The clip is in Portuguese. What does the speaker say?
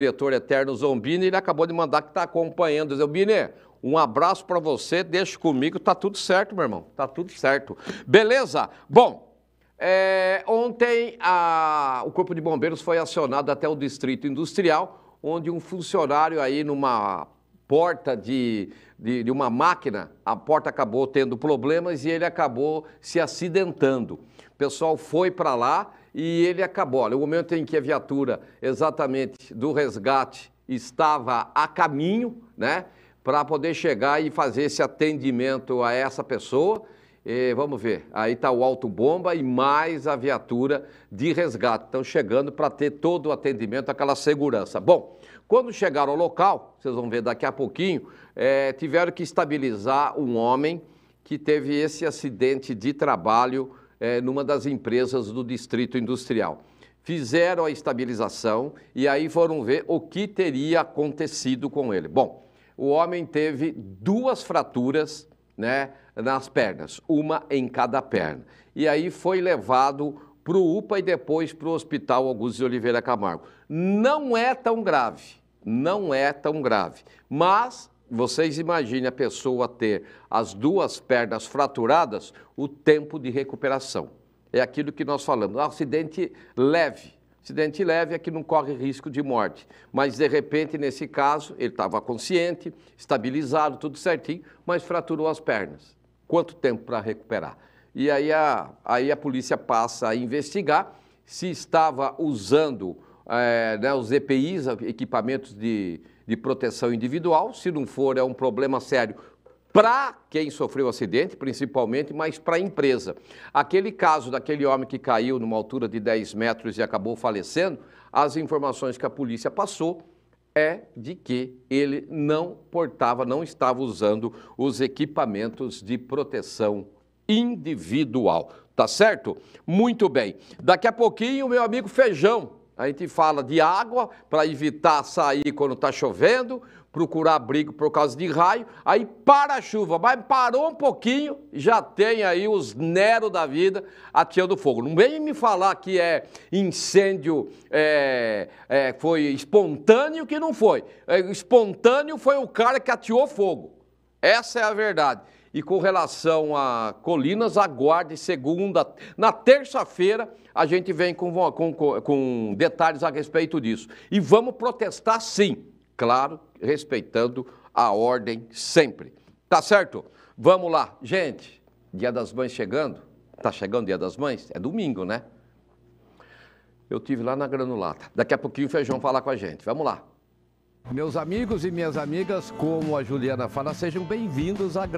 diretor eterno Zombini, ele acabou de mandar que está acompanhando. Zombini, um abraço para você, deixa comigo, tá tudo certo, meu irmão, tá tudo certo. Beleza? Bom, é, ontem a, o Corpo de Bombeiros foi acionado até o Distrito Industrial, onde um funcionário aí numa porta de, de, de, uma máquina, a porta acabou tendo problemas e ele acabou se acidentando. O pessoal foi para lá e ele acabou. Olha, o momento em que a viatura exatamente do resgate estava a caminho, né, para poder chegar e fazer esse atendimento a essa pessoa. E vamos ver, aí está o autobomba e mais a viatura de resgate. Estão chegando para ter todo o atendimento, aquela segurança. Bom, quando chegaram ao local, vocês vão ver daqui a pouquinho, é, tiveram que estabilizar um homem que teve esse acidente de trabalho é, numa das empresas do distrito industrial. Fizeram a estabilização e aí foram ver o que teria acontecido com ele. Bom, o homem teve duas fraturas, né? nas pernas, uma em cada perna. E aí foi levado para o UPA e depois para o Hospital Augusto de Oliveira Camargo. Não é tão grave, não é tão grave, mas vocês imaginem a pessoa ter as duas pernas fraturadas, o tempo de recuperação. É aquilo que nós falamos, acidente leve. Acidente leve é que não corre risco de morte. Mas, de repente, nesse caso, ele estava consciente, estabilizado, tudo certinho, mas fraturou as pernas quanto tempo para recuperar. E aí a, aí a polícia passa a investigar se estava usando é, né, os EPIs, equipamentos de, de proteção individual. Se não for, é um problema sério para quem sofreu o acidente, principalmente, mas para a empresa. Aquele caso daquele homem que caiu numa altura de 10 metros e acabou falecendo, as informações que a polícia passou é de que ele não portava, não estava usando os equipamentos de proteção individual. Tá certo? Muito bem. Daqui a pouquinho, meu amigo Feijão a gente fala de água para evitar sair quando está chovendo, procurar abrigo por causa de raio, aí para a chuva, mas parou um pouquinho, já tem aí os Nero da vida atirando fogo. Não vem me falar que é incêndio, é, é, foi espontâneo que não foi. É, espontâneo foi o cara que ateou fogo. Essa é a verdade. E com relação a Colinas, aguarde segunda. Na terça-feira, a gente vem com, com, com detalhes a respeito disso. E vamos protestar sim, claro, respeitando a ordem sempre. Tá certo? Vamos lá, gente. Dia das Mães chegando. Tá chegando o Dia das Mães? É domingo, né? Eu tive lá na granulata. Daqui a pouquinho o feijão falar com a gente. Vamos lá. Meus amigos e minhas amigas, como a Juliana fala, sejam bem-vindos à